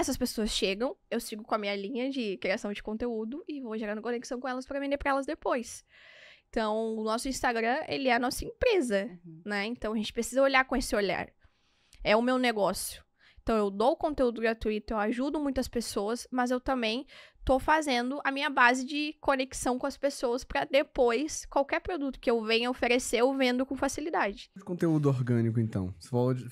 Essas pessoas chegam, eu sigo com a minha linha de criação de conteúdo e vou gerando conexão com elas para vender para elas depois. Então, o nosso Instagram, ele é a nossa empresa, uhum. né? Então, a gente precisa olhar com esse olhar. É o meu negócio. Então, eu dou conteúdo gratuito, eu ajudo muitas pessoas, mas eu também tô fazendo a minha base de conexão com as pessoas para depois qualquer produto que eu venha oferecer, eu vendo com facilidade. conteúdo orgânico, então.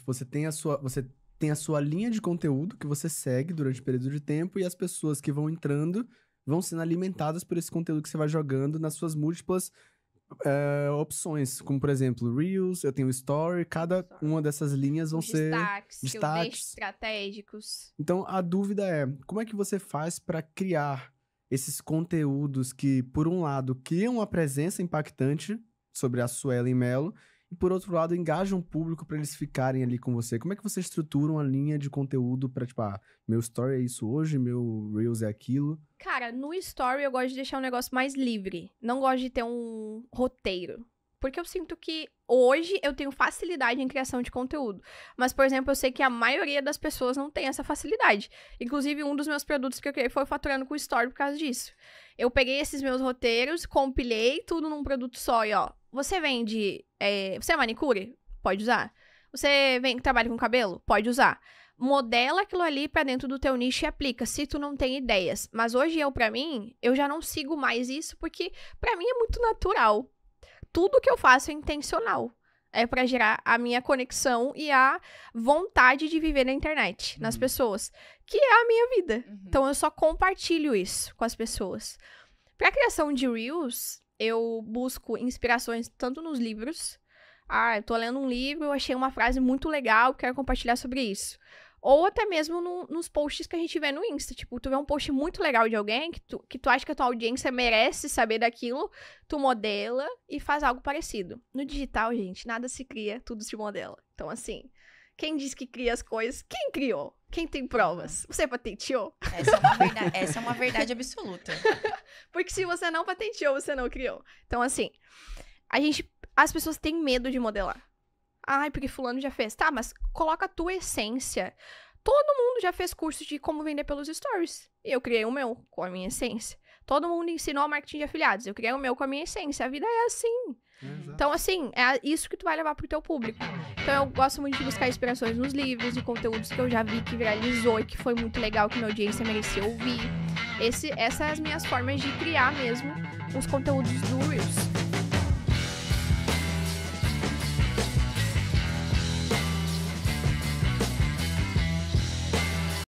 Você tem a sua, você tem a sua linha de conteúdo que você segue durante o um período de tempo e as pessoas que vão entrando vão sendo alimentadas por esse conteúdo que você vai jogando nas suas múltiplas é, opções, como por exemplo Reels, eu tenho Story, cada uma dessas linhas vão Os ser destaques, estratégicos. Então a dúvida é, como é que você faz para criar esses conteúdos que, por um lado, criam uma presença impactante sobre a e Melo e por outro lado engaja um público para eles ficarem ali com você? Como é que você estrutura uma linha de conteúdo para tipo, ah, meu story é isso hoje, meu reels é aquilo? Cara, no story eu gosto de deixar um negócio mais livre. Não gosto de ter um roteiro. Porque eu sinto que hoje eu tenho facilidade em criação de conteúdo. Mas, por exemplo, eu sei que a maioria das pessoas não tem essa facilidade. Inclusive, um dos meus produtos que eu criei foi faturando com story por causa disso. Eu peguei esses meus roteiros, compilei tudo num produto só e ó. Você vende é, você é manicure? Pode usar. Você vem que trabalha com cabelo? Pode usar. Modela aquilo ali para dentro do teu nicho e aplica, se tu não tem ideias. Mas hoje eu, para mim, eu já não sigo mais isso porque para mim é muito natural. Tudo que eu faço é intencional. É para gerar a minha conexão e a vontade de viver na internet, uhum. nas pessoas, que é a minha vida. Uhum. Então eu só compartilho isso com as pessoas. Para criação de reels, eu busco inspirações tanto nos livros. Ah, eu tô lendo um livro, eu achei uma frase muito legal, quero compartilhar sobre isso. Ou até mesmo no, nos posts que a gente vê no Insta. Tipo, tu vê um post muito legal de alguém que tu, que tu acha que a tua audiência merece saber daquilo, tu modela e faz algo parecido. No digital, gente, nada se cria, tudo se modela. Então, assim, quem diz que cria as coisas? Quem criou? Quem tem provas? Você patenteou? Essa é uma verdade, essa é uma verdade absoluta. Porque se você não patenteou, você não criou. Então, assim, a gente. As pessoas têm medo de modelar. Ai, porque fulano já fez. Tá, mas coloca a tua essência. Todo mundo já fez curso de como vender pelos stories. E eu criei o meu com a minha essência. Todo mundo ensinou marketing de afiliados. Eu criei o meu com a minha essência. A vida é assim. Então, assim, é isso que tu vai levar pro teu público. Então, eu gosto muito de buscar inspirações nos livros e conteúdos que eu já vi que viralizou e que foi muito legal, que minha audiência merecia ouvir. Esse, essas são as minhas formas de criar mesmo os conteúdos do Reels.